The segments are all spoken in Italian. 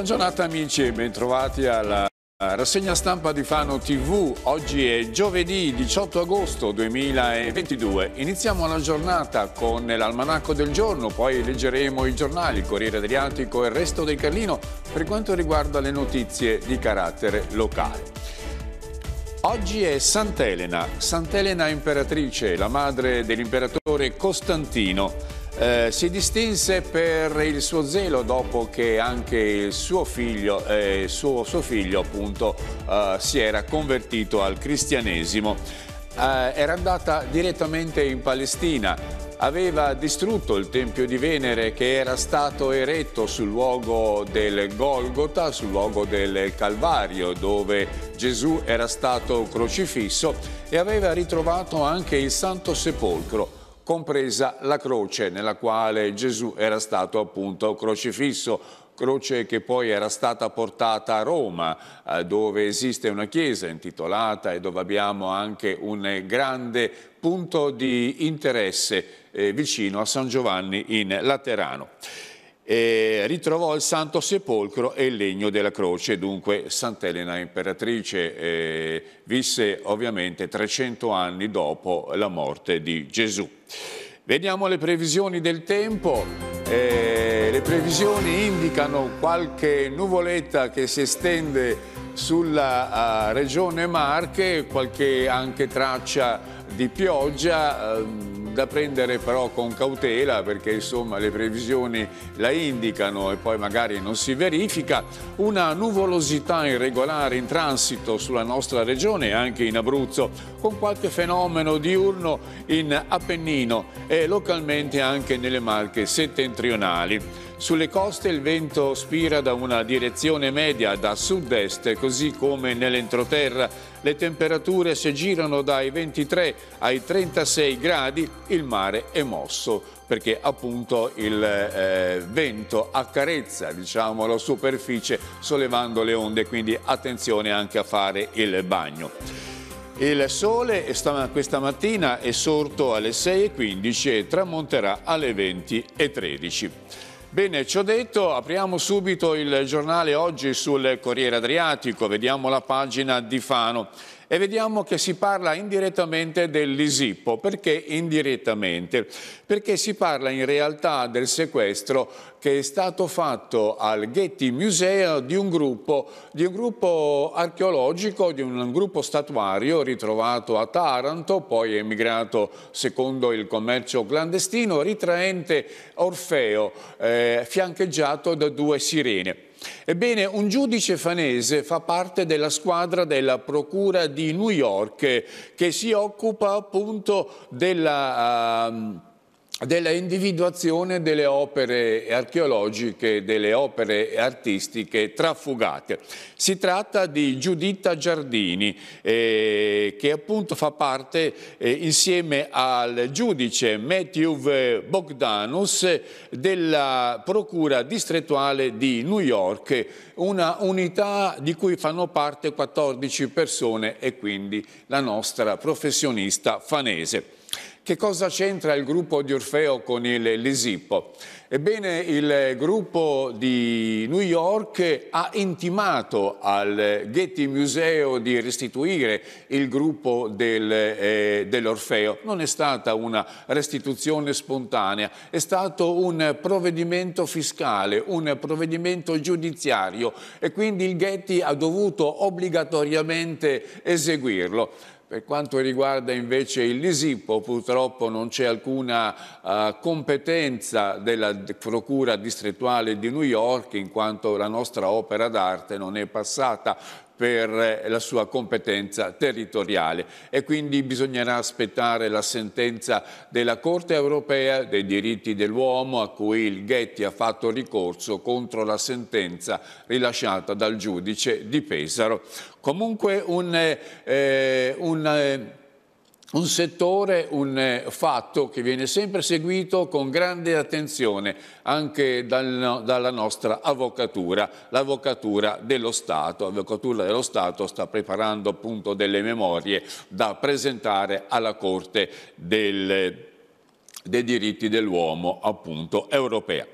Buona giornata amici e bentrovati alla rassegna stampa di Fano TV. Oggi è giovedì 18 agosto 2022. Iniziamo la giornata con l'almanacco del giorno, poi leggeremo i giornali, Corriere Adriatico e il resto del Carlino per quanto riguarda le notizie di carattere locale. Oggi è Sant'Elena, Sant'Elena imperatrice, la madre dell'imperatore Costantino. Eh, si distinse per il suo zelo dopo che anche il suo figlio, eh, suo, suo figlio appunto, eh, si era convertito al cristianesimo. Eh, era andata direttamente in Palestina, aveva distrutto il Tempio di Venere che era stato eretto sul luogo del Golgota, sul luogo del Calvario dove Gesù era stato crocifisso e aveva ritrovato anche il Santo Sepolcro compresa la croce nella quale Gesù era stato appunto crocifisso croce che poi era stata portata a Roma, eh, dove esiste una chiesa intitolata e dove abbiamo anche un grande punto di interesse eh, vicino a San Giovanni in Laterano e ritrovò il Santo Sepolcro e il legno della croce, dunque Sant'Elena imperatrice eh, visse ovviamente 300 anni dopo la morte di Gesù. Vediamo le previsioni del tempo. Eh, le previsioni indicano qualche nuvoletta che si estende sulla uh, regione Marche, qualche anche traccia di pioggia. Uh, da prendere però con cautela perché insomma le previsioni la indicano e poi magari non si verifica. Una nuvolosità irregolare in transito sulla nostra regione anche in Abruzzo con qualche fenomeno diurno in Appennino e localmente anche nelle Marche settentrionali. Sulle coste il vento spira da una direzione media da sud-est, così come nell'entroterra. Le temperature si girano dai 23 ai 36 gradi, il mare è mosso perché appunto il eh, vento accarezza diciamo, la superficie sollevando le onde, quindi attenzione anche a fare il bagno. Il sole questa mattina è sorto alle 6.15 e tramonterà alle 20.13. Bene, ci ho detto, apriamo subito il giornale oggi sul Corriere Adriatico, vediamo la pagina di Fano e vediamo che si parla indirettamente dell'Isippo. Perché indirettamente? Perché si parla in realtà del sequestro che è stato fatto al Getty Museum di un gruppo, di un gruppo archeologico, di un gruppo statuario ritrovato a Taranto, poi emigrato secondo il commercio clandestino, ritraente Orfeo, eh, fiancheggiato da due sirene. Ebbene, un giudice fanese fa parte della squadra della Procura di New York che si occupa appunto della... Uh, della individuazione delle opere archeologiche, delle opere artistiche trafugate. Si tratta di Giuditta Giardini, eh, che appunto fa parte, eh, insieme al giudice Matthew Bogdanus, della Procura distrettuale di New York, una unità di cui fanno parte 14 persone e quindi la nostra professionista fanese. Che cosa c'entra il gruppo di Orfeo con il Lesipo? Ebbene, il gruppo di New York ha intimato al Getty Museo di restituire il gruppo del, eh, dell'Orfeo. Non è stata una restituzione spontanea, è stato un provvedimento fiscale, un provvedimento giudiziario e quindi il Getty ha dovuto obbligatoriamente eseguirlo. Per quanto riguarda invece il Lisipo, purtroppo non c'è alcuna eh, competenza della Procura distrettuale di New York, in quanto la nostra opera d'arte non è passata per eh, la sua competenza territoriale e quindi bisognerà aspettare la sentenza della Corte europea dei diritti dell'uomo a cui il Ghetti ha fatto ricorso contro la sentenza rilasciata dal giudice di Pesaro. Comunque un, eh, eh un eh, un settore, un eh, fatto che viene sempre seguito con grande attenzione anche dal, dalla nostra avvocatura, l'avvocatura dello Stato. L'avvocatura dello Stato sta preparando appunto delle memorie da presentare alla Corte del, dei diritti dell'uomo appunto europea.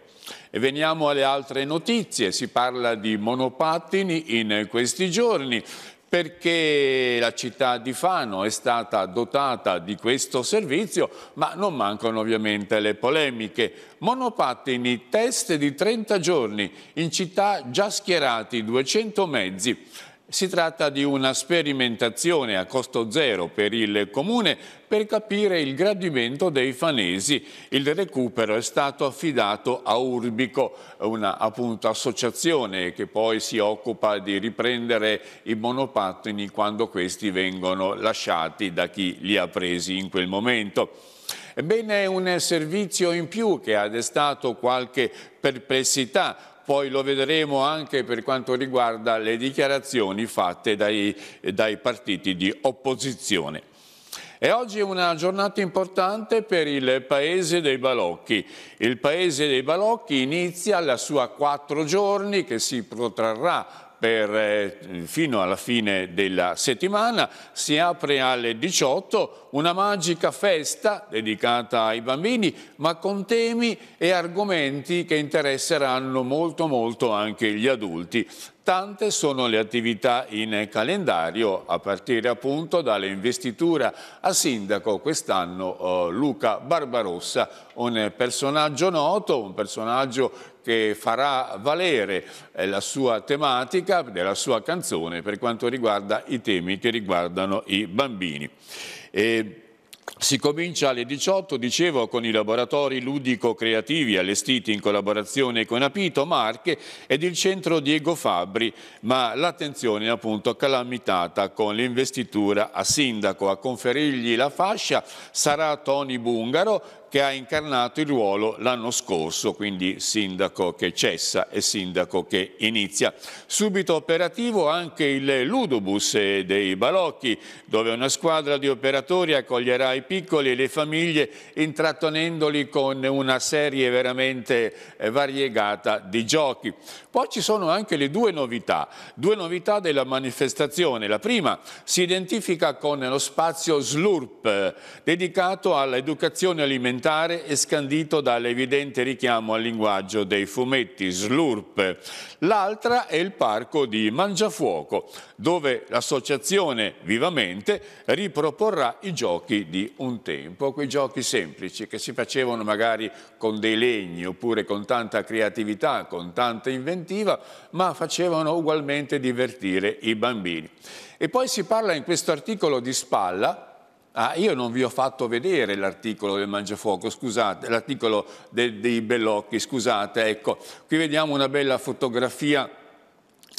E veniamo alle altre notizie, si parla di monopattini in questi giorni, perché la città di Fano è stata dotata di questo servizio, ma non mancano ovviamente le polemiche. Monopattini, test di 30 giorni, in città già schierati 200 mezzi. Si tratta di una sperimentazione a costo zero per il Comune per capire il gradimento dei fanesi. Il recupero è stato affidato a Urbico, una appunto, associazione che poi si occupa di riprendere i monopattini quando questi vengono lasciati da chi li ha presi in quel momento. Ebbene, è un servizio in più che ha destato qualche perplessità, poi lo vedremo anche per quanto riguarda le dichiarazioni fatte dai, dai partiti di opposizione. E oggi è una giornata importante per il Paese dei Balocchi. Il Paese dei Balocchi inizia la sua quattro giorni che si protrarrà per, eh, fino alla fine della settimana, si apre alle 18 una magica festa dedicata ai bambini ma con temi e argomenti che interesseranno molto molto anche gli adulti. Tante sono le attività in calendario a partire appunto dall'investitura a sindaco quest'anno oh, Luca Barbarossa, un personaggio noto, un personaggio che farà valere eh, la sua tematica della sua canzone per quanto riguarda i temi che riguardano i bambini. E si comincia alle 18, dicevo, con i laboratori ludico-creativi allestiti in collaborazione con Apito, Marche ed il centro Diego Fabri, ma l'attenzione è appunto calamitata con l'investitura a sindaco. A conferirgli la fascia sarà Tony Bungaro, che ha incarnato il ruolo l'anno scorso, quindi sindaco che cessa e sindaco che inizia. Subito operativo anche il Ludobus dei Balocchi, dove una squadra di operatori accoglierà i piccoli e le famiglie intrattenendoli con una serie veramente eh, variegata di giochi. Poi ci sono anche le due novità, due novità della manifestazione. La prima si identifica con lo spazio Slurp, dedicato all'educazione alimentare elementare è scandito dall'evidente richiamo al linguaggio dei fumetti slurp. L'altra è il parco di Mangiafuoco, dove l'associazione Vivamente riproporrà i giochi di un tempo, quei giochi semplici che si facevano magari con dei legni oppure con tanta creatività, con tanta inventiva, ma facevano ugualmente divertire i bambini. E poi si parla in questo articolo di Spalla Ah, io non vi ho fatto vedere l'articolo del Mangiafuoco, scusate, l'articolo dei Bellocchi, scusate, ecco, qui vediamo una bella fotografia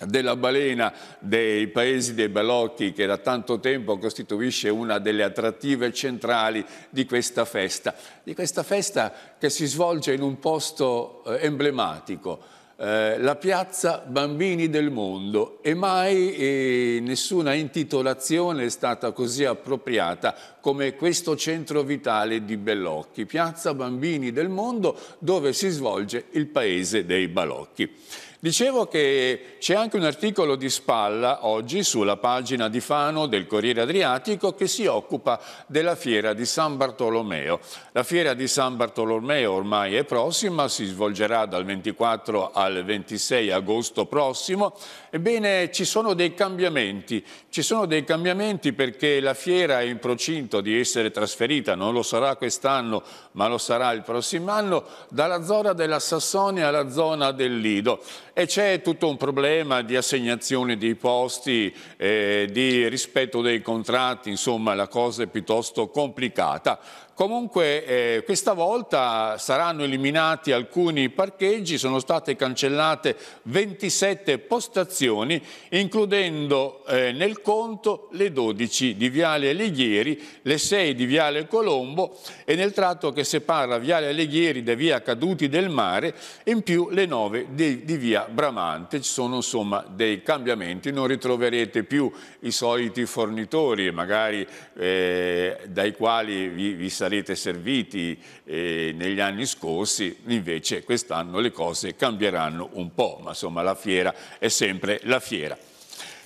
della balena dei paesi dei Balocchi che da tanto tempo costituisce una delle attrattive centrali di questa festa, di questa festa che si svolge in un posto eh, emblematico, eh, la piazza Bambini del Mondo e mai eh, nessuna intitolazione è stata così appropriata come questo centro vitale di Bellocchi, piazza Bambini del Mondo dove si svolge il paese dei Balocchi. Dicevo che c'è anche un articolo di spalla oggi sulla pagina di Fano del Corriere Adriatico che si occupa della fiera di San Bartolomeo. La fiera di San Bartolomeo ormai è prossima, si svolgerà dal 24 al 26 agosto prossimo. Ebbene, ci sono dei cambiamenti. Ci sono dei cambiamenti perché la fiera è in procinto di essere trasferita, non lo sarà quest'anno, ma lo sarà il prossimo anno, dalla zona della Sassonia alla zona del Lido e c'è tutto un problema di assegnazione dei posti, eh, di rispetto dei contratti, insomma la cosa è piuttosto complicata. Comunque eh, questa volta saranno eliminati alcuni parcheggi, sono state cancellate 27 postazioni, includendo eh, nel conto le 12 di Viale Alighieri, le 6 di Viale Colombo e nel tratto che separa Viale Alighieri da Via Caduti del Mare, in più le 9 di, di Via Bramante. Ci sono insomma dei cambiamenti, non ritroverete più i soliti fornitori, magari eh, dai quali vi, vi sarete sarete serviti eh, negli anni scorsi, invece quest'anno le cose cambieranno un po', ma insomma la fiera è sempre la fiera.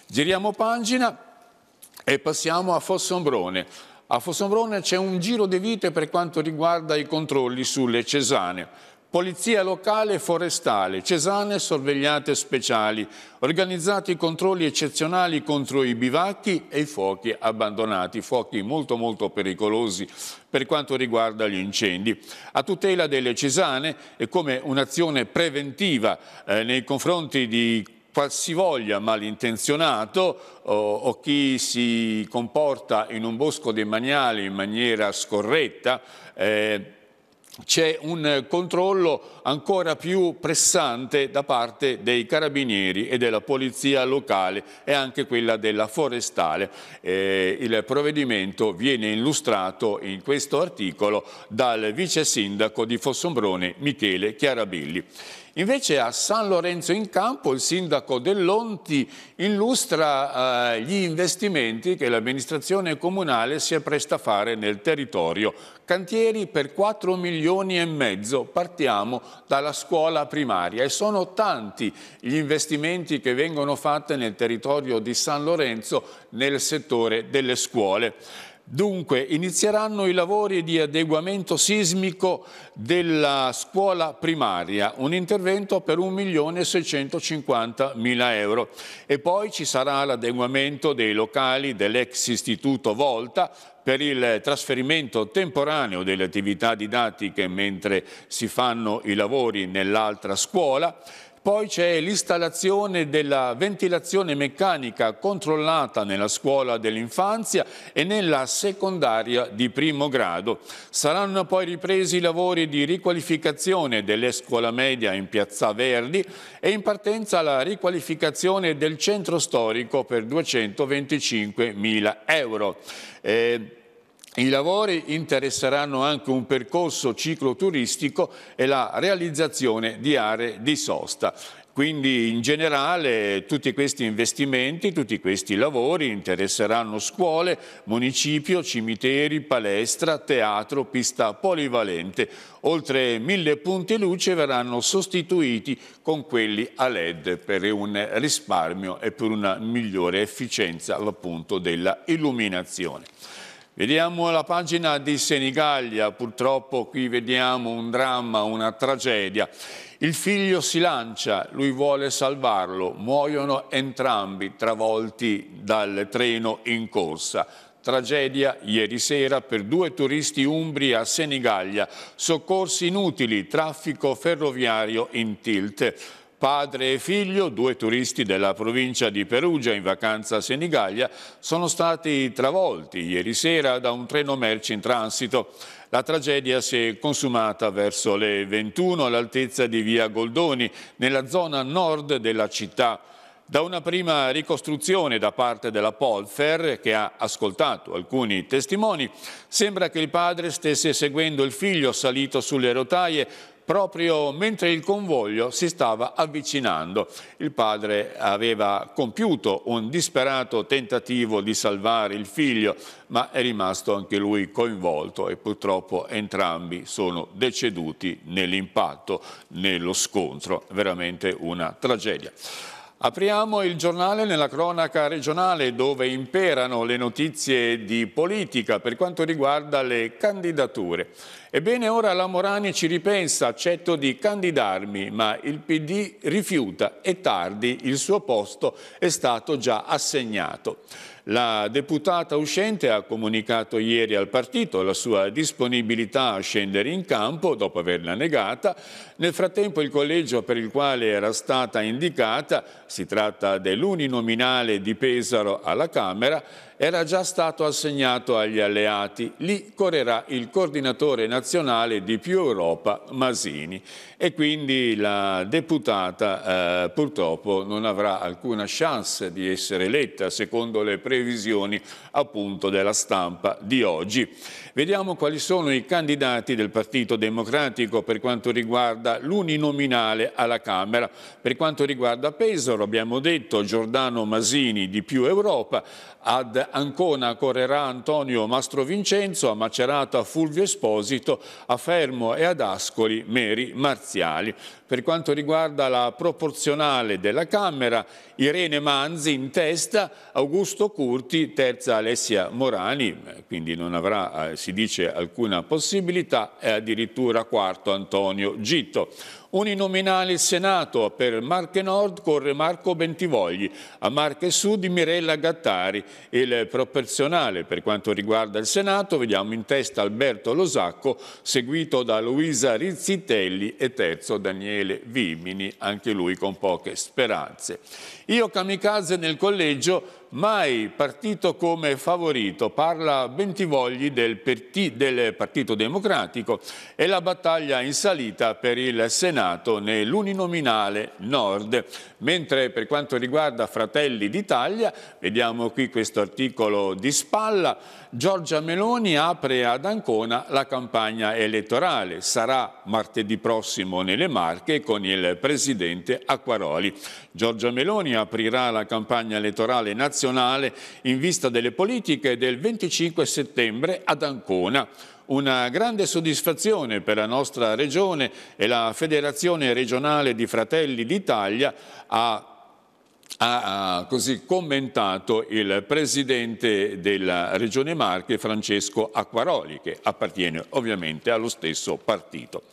Giriamo pagina e passiamo a Fossombrone. A Fossombrone c'è un giro di vite per quanto riguarda i controlli sulle Cesane. Polizia locale e forestale, Cesane sorvegliate speciali, organizzati controlli eccezionali contro i bivacchi e i fuochi abbandonati, fuochi molto molto pericolosi per quanto riguarda gli incendi. A tutela delle Cesane e come un'azione preventiva eh, nei confronti di qualsivoglia malintenzionato o, o, chi si comporta in un bosco demaniale in maniera scorretta eh, c'è un eh, controllo ancora più pressante da parte dei carabinieri e della polizia locale e anche quella della forestale. Eh, il provvedimento viene illustrato in questo articolo dal vice sindaco di Fossombrone Michele Chiarabilli. Invece a San Lorenzo in Campo il sindaco Dell'Onti illustra eh, gli investimenti che l'amministrazione comunale si appresta a fare nel territorio. Cantieri per 4 milioni e mezzo, partiamo dalla scuola primaria e sono tanti gli investimenti che vengono fatti nel territorio di San Lorenzo nel settore delle scuole. Dunque inizieranno i lavori di adeguamento sismico della scuola primaria, un intervento per 1.650.000 euro e poi ci sarà l'adeguamento dei locali dell'ex istituto Volta per il trasferimento temporaneo delle attività didattiche mentre si fanno i lavori nell'altra scuola poi c'è l'installazione della ventilazione meccanica controllata nella scuola dell'infanzia e nella secondaria di primo grado. Saranno poi ripresi i lavori di riqualificazione delle scuola media in Piazza Verdi e in partenza la riqualificazione del centro storico per 225 mila euro. Eh, i lavori interesseranno anche un percorso cicloturistico e la realizzazione di aree di sosta. Quindi in generale tutti questi investimenti, tutti questi lavori interesseranno scuole, municipio, cimiteri, palestra, teatro, pista polivalente. Oltre mille punti luce verranno sostituiti con quelli a LED per un risparmio e per una migliore efficienza appunto della illuminazione. Vediamo la pagina di Senigallia, purtroppo qui vediamo un dramma, una tragedia. Il figlio si lancia, lui vuole salvarlo, muoiono entrambi travolti dal treno in corsa. Tragedia ieri sera per due turisti umbri a Senigallia, soccorsi inutili, traffico ferroviario in tilt. Padre e figlio, due turisti della provincia di Perugia in vacanza a Senigallia, sono stati travolti ieri sera da un treno merci in transito. La tragedia si è consumata verso le 21 all'altezza di via Goldoni, nella zona nord della città. Da una prima ricostruzione da parte della Polfer, che ha ascoltato alcuni testimoni, sembra che il padre stesse seguendo il figlio salito sulle rotaie proprio mentre il convoglio si stava avvicinando. Il padre aveva compiuto un disperato tentativo di salvare il figlio, ma è rimasto anche lui coinvolto e purtroppo entrambi sono deceduti nell'impatto, nello scontro. Veramente una tragedia. Apriamo il giornale nella cronaca regionale dove imperano le notizie di politica per quanto riguarda le candidature. Ebbene ora la Morani ci ripensa, accetto di candidarmi, ma il PD rifiuta e tardi il suo posto è stato già assegnato. La deputata uscente ha comunicato ieri al partito la sua disponibilità a scendere in campo dopo averla negata. Nel frattempo il collegio per il quale era stata indicata, si tratta dell'uninominale di Pesaro alla Camera, era già stato assegnato agli alleati. Lì correrà il coordinatore nazionale di Più Europa, Masini. E quindi la deputata eh, purtroppo non avrà alcuna chance di essere eletta, secondo le previsioni appunto della stampa di oggi. Vediamo quali sono i candidati del Partito Democratico per quanto riguarda l'uninominale alla Camera. Per quanto riguarda Pesaro abbiamo detto Giordano Masini di Più Europa, ad Ancona correrà Antonio Mastrovincenzo, a Macerata Fulvio Esposito, a Fermo e ad Ascoli Meri Marziali. Per quanto riguarda la proporzionale della Camera, Irene Manzi in testa, Augusto Curti, terza Alessia Morani, quindi non avrà eh, si dice alcuna possibilità, è addirittura quarto Antonio Gitto. Uninominale il Senato per Marche Nord corre Marco Bentivogli, a Marche Sud Mirella Gattari. Il proporzionale per quanto riguarda il Senato vediamo in testa Alberto Losacco, seguito da Luisa Rizzitelli e terzo Daniele Vimini, anche lui con poche speranze. Io kamikaze nel collegio mai partito come favorito, parla Bentivogli del, del Partito Democratico e la battaglia in salita per il Senato Senato nell'uninominale Nord. Mentre per quanto riguarda Fratelli d'Italia, vediamo qui questo articolo di spalla, Giorgia Meloni apre ad Ancona la campagna elettorale. Sarà martedì prossimo nelle Marche con il presidente Acquaroli. Giorgia Meloni aprirà la campagna elettorale nazionale in vista delle politiche del 25 settembre ad Ancona una grande soddisfazione per la nostra regione e la Federazione regionale di Fratelli d'Italia ha ha così commentato il presidente della Regione Marche Francesco Acquaroli che appartiene ovviamente allo stesso partito.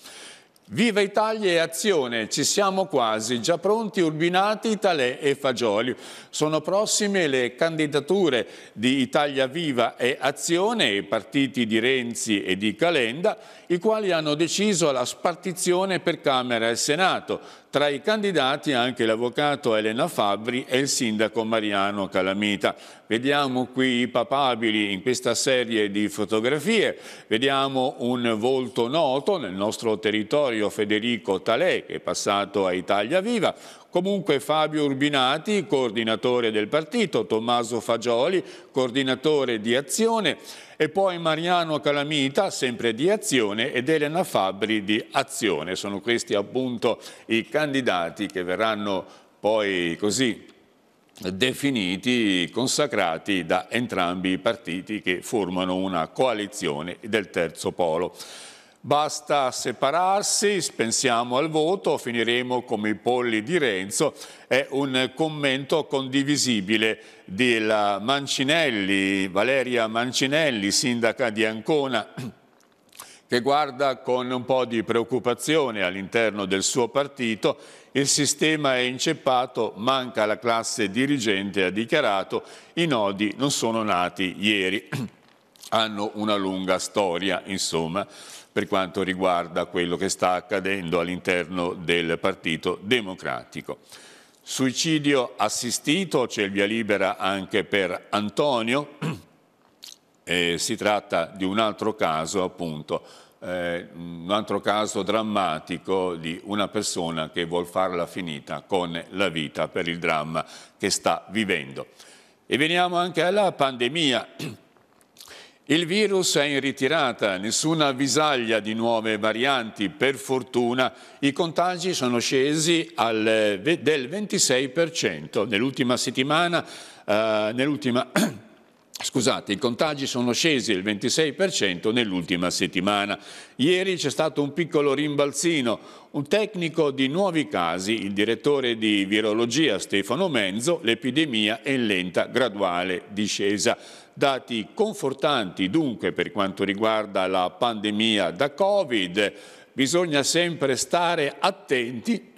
Viva Italia e azione, ci siamo quasi, già pronti Urbinati, Talè e Fagioli. Sono prossime le candidature di Italia Viva e Azione, i partiti di Renzi e di Calenda, i quali hanno deciso la spartizione per Camera e Senato, tra i candidati anche l'avvocato Elena Fabbri e il sindaco Mariano Calamita. Vediamo qui i papabili in questa serie di fotografie, vediamo un volto noto nel nostro territorio Federico Talè che è passato a Italia Viva, Comunque Fabio Urbinati, coordinatore del partito, Tommaso Fagioli, coordinatore di Azione, e poi Mariano Calamita, sempre di Azione, ed Elena Fabbri di Azione. Sono questi appunto i candidati che verranno poi così definiti, consacrati da entrambi i partiti che formano una coalizione del terzo polo. Basta separarsi, spensiamo al voto, finiremo come i polli di Renzo. È un commento condivisibile della Mancinelli, Valeria Mancinelli, sindaca di Ancona, che guarda con un po' di preoccupazione all'interno del suo partito. Il sistema è inceppato, manca la classe dirigente, ha dichiarato, i nodi non sono nati ieri, hanno una lunga storia, insomma per quanto riguarda quello che sta accadendo all'interno del Partito Democratico. Suicidio assistito, c'è il via libera anche per Antonio, eh, si tratta di un altro caso appunto, eh, un altro caso drammatico di una persona che vuol farla finita con la vita per il dramma che sta vivendo. E veniamo anche alla pandemia. Il virus è in ritirata, nessuna avvisaglia di nuove varianti, per fortuna i contagi sono scesi al, del 26%. Nell'ultima settimana, eh, nell'ultima, scusate, i contagi sono scesi il 26% nell'ultima settimana. Ieri c'è stato un piccolo rimbalzino, un tecnico di nuovi casi, il direttore di virologia Stefano Menzo, l'epidemia è in lenta, graduale discesa. Dati confortanti dunque per quanto riguarda la pandemia da Covid, bisogna sempre stare attenti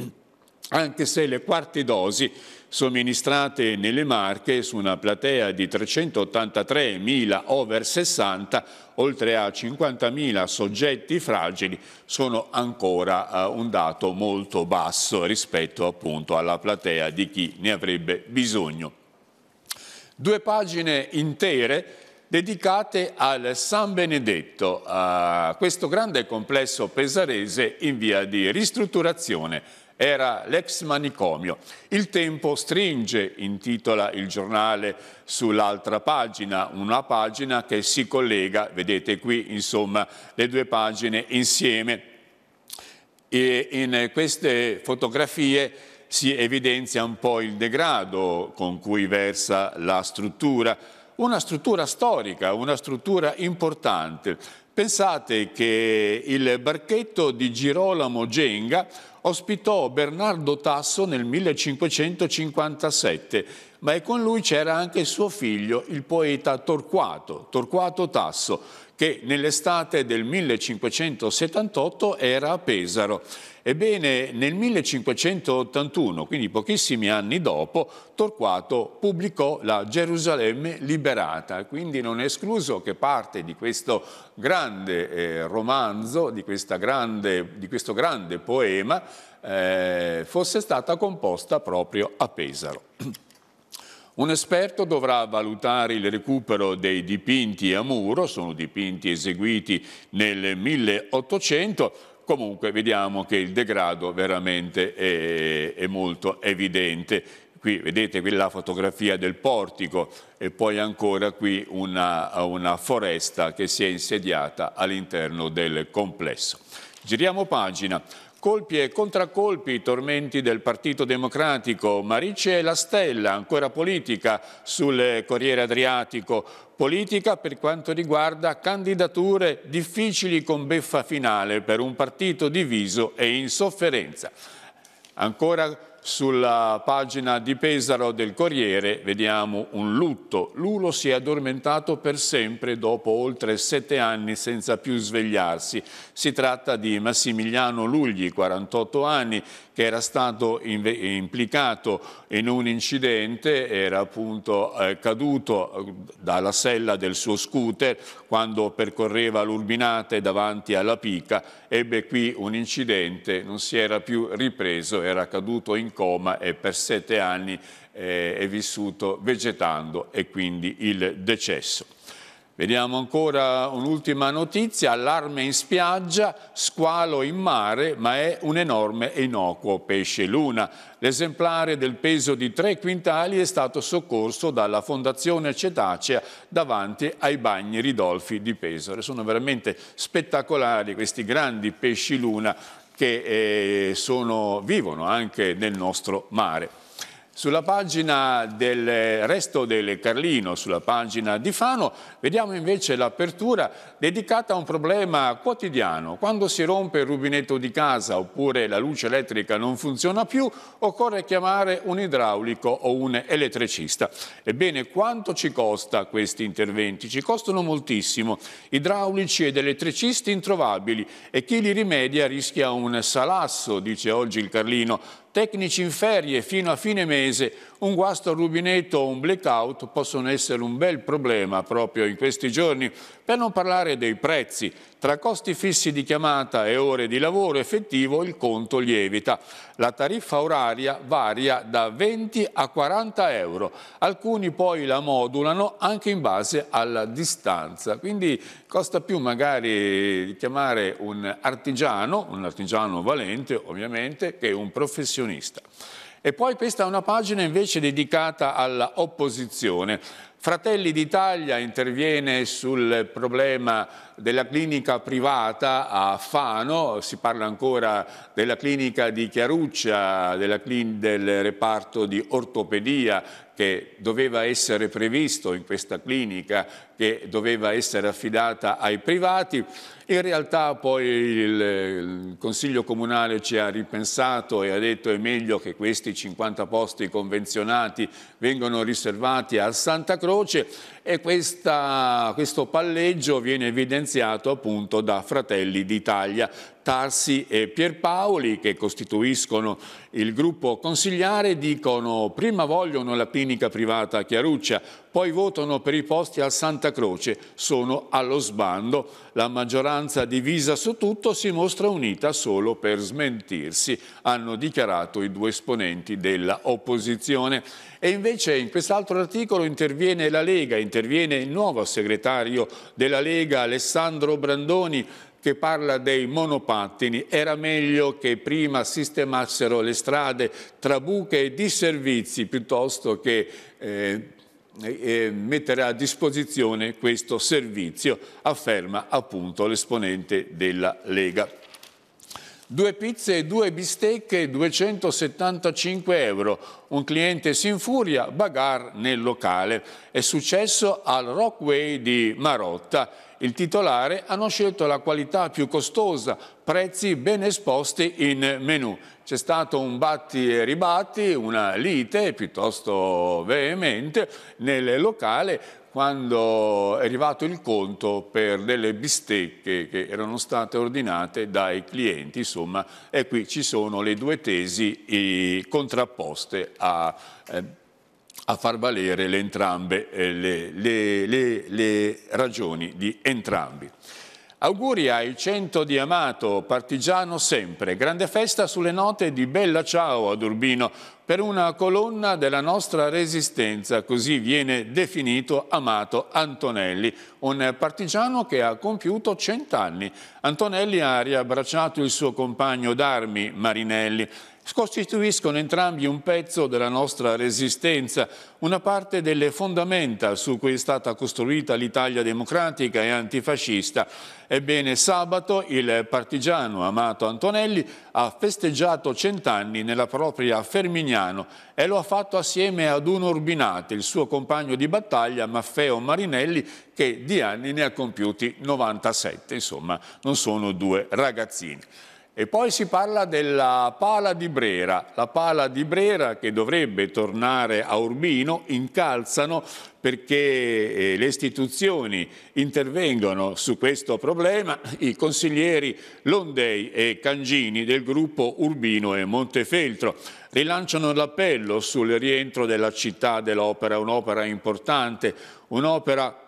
anche se le quarte dosi somministrate nelle Marche su una platea di 383.000 over 60, oltre a 50.000 soggetti fragili, sono ancora uh, un dato molto basso rispetto appunto alla platea di chi ne avrebbe bisogno due pagine intere dedicate al San Benedetto, a questo grande complesso pesarese in via di ristrutturazione. Era l'ex manicomio. Il tempo stringe, intitola il giornale sull'altra pagina, una pagina che si collega, vedete qui insomma le due pagine insieme. E in queste fotografie si evidenzia un po' il degrado con cui versa la struttura, una struttura storica, una struttura importante. Pensate che il barchetto di Girolamo Genga ospitò Bernardo Tasso nel 1557, ma con lui c'era anche suo figlio, il poeta Torquato, Torquato Tasso, che nell'estate del 1578 era a Pesaro. Ebbene, nel 1581, quindi pochissimi anni dopo, Torquato pubblicò la Gerusalemme liberata, quindi non è escluso che parte di questo grande eh, romanzo, di, grande, di, questo grande poema, eh, fosse stata composta proprio a Pesaro. Un esperto dovrà valutare il recupero dei dipinti a muro, sono dipinti eseguiti nel 1800, comunque vediamo che il degrado veramente è, è molto evidente. Qui vedete qui la fotografia del portico e poi ancora qui una, una foresta che si è insediata all'interno del complesso. Giriamo pagina. Colpi e contraccolpi, tormenti del Partito Democratico, Marice e la stella, ancora politica, sul Corriere Adriatico, politica per quanto riguarda candidature difficili con beffa finale per un partito diviso e in sofferenza. Ancora sulla pagina di Pesaro del Corriere vediamo un lutto. Lulo si è addormentato per sempre dopo oltre sette anni senza più svegliarsi. Si tratta di Massimiliano Lugli, 48 anni, che era stato implicato in un incidente, era appunto eh, caduto eh, dalla sella del suo scooter quando percorreva l'Urbinate davanti alla Pica, ebbe qui un incidente, non si era più ripreso, era caduto in coma e per sette anni eh, è vissuto vegetando e quindi il decesso. Vediamo ancora un'ultima notizia, allarme in spiaggia, squalo in mare, ma è un enorme e innocuo pesce luna. L'esemplare del peso di tre quintali è stato soccorso dalla Fondazione Cetacea davanti ai bagni Ridolfi di Pesore. Sono veramente spettacolari questi grandi pesci luna che eh, sono, vivono anche nel nostro mare. Sulla pagina del resto del Carlino, sulla pagina di Fano, vediamo invece l'apertura dedicata a un problema quotidiano. Quando si rompe il rubinetto di casa oppure la luce elettrica non funziona più, occorre chiamare un idraulico o un elettricista. Ebbene, quanto ci costa questi interventi? Ci costano moltissimo. Idraulici ed elettricisti introvabili e chi li rimedia rischia un salasso, dice oggi il Carlino, tecnici in ferie fino a fine mese, un guasto al rubinetto o un blackout possono essere un bel problema proprio in questi giorni, per non parlare dei prezzi tra costi fissi di chiamata e ore di lavoro effettivo il conto lievita. La tariffa oraria varia da 20 a 40 euro. Alcuni poi la modulano anche in base alla distanza. Quindi costa più magari chiamare un artigiano, un artigiano valente ovviamente, che un professionista. E poi questa è una pagina invece dedicata all'opposizione. Fratelli d'Italia interviene sul problema della clinica privata a Fano, si parla ancora della clinica di Chiaruccia, clin del reparto di ortopedia che doveva essere previsto in questa clinica, che doveva essere affidata ai privati. In realtà poi il, Consiglio Comunale ci ha ripensato e ha detto è meglio che questi 50 posti convenzionati vengono riservati a Santa Croce e questa, questo palleggio viene evidenziato appunto da Fratelli d'Italia Tarsi e Pierpaoli, che costituiscono il gruppo consigliare, dicono prima vogliono la clinica privata a Chiaruccia, poi votano per i posti al Santa Croce, sono allo sbando. La maggioranza divisa su tutto si mostra unita solo per smentirsi, hanno dichiarato i due esponenti della opposizione. E invece in quest'altro articolo interviene la Lega, interviene il nuovo segretario della Lega Alessandro Brandoni, che parla dei monopattini, era meglio che prima sistemassero le strade tra buche e disservizi piuttosto che eh, eh, mettere a disposizione questo servizio, afferma appunto l'esponente della Lega. Due pizze e due bistecche, 275 euro. Un cliente si infuria, bagar nel locale. È successo al Rockway di Marotta il titolare, hanno scelto la qualità più costosa, prezzi ben esposti in menù. C'è stato un batti e ribatti, una lite piuttosto veemente nel locale quando è arrivato il conto per delle bistecche che erano state ordinate dai clienti, insomma, e qui ci sono le due tesi contrapposte a eh, a far valere le, entrambe, eh, le, le, le ragioni di entrambi. Auguri ai cento di Amato, partigiano sempre. Grande festa sulle note di Bella Ciao ad Urbino per una colonna della nostra resistenza, così viene definito Amato Antonelli, un partigiano che ha compiuto cent'anni. Antonelli ha riabbracciato il suo compagno d'armi Marinelli costituiscono entrambi un pezzo della nostra resistenza, una parte delle fondamenta su cui è stata costruita l'Italia democratica e antifascista. Ebbene, sabato il partigiano Amato Antonelli ha festeggiato cent'anni nella propria Fermignano e lo ha fatto assieme ad un Urbinate, il suo compagno di battaglia Maffeo Marinelli, che di anni ne ha compiuti 97, insomma non sono due ragazzini. E poi si parla della pala di Brera, la pala di Brera che dovrebbe tornare a Urbino, incalzano perché eh, le istituzioni intervengono su questo problema, i consiglieri Londei e Cangini del gruppo Urbino e Montefeltro rilanciano l'appello sul rientro della città dell'opera, un'opera importante, un'opera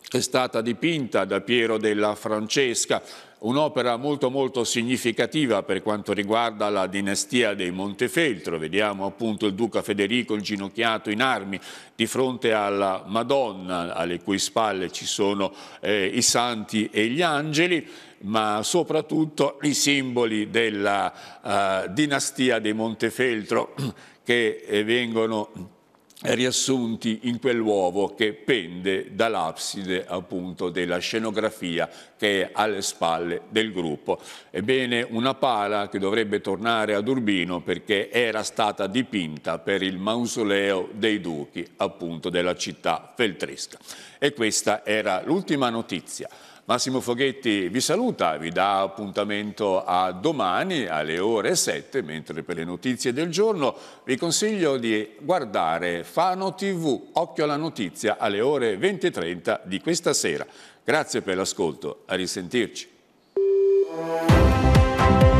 che è stata dipinta da Piero della Francesca, un'opera molto molto significativa per quanto riguarda la dinastia dei Montefeltro, vediamo appunto il duca Federico inginocchiato in armi di fronte alla Madonna alle cui spalle ci sono eh, i santi e gli angeli, ma soprattutto i simboli della eh, dinastia dei Montefeltro che eh, vengono riassunti in quell'uovo che pende dall'abside appunto della scenografia che è alle spalle del gruppo. Ebbene, una pala che dovrebbe tornare ad Urbino perché era stata dipinta per il mausoleo dei duchi appunto della città feltresca. E questa era l'ultima notizia. Massimo Foghetti vi saluta, vi dà appuntamento a domani alle ore 7, mentre per le notizie del giorno vi consiglio di guardare Fano TV, occhio alla notizia, alle ore 20.30 di questa sera. Grazie per l'ascolto, a risentirci.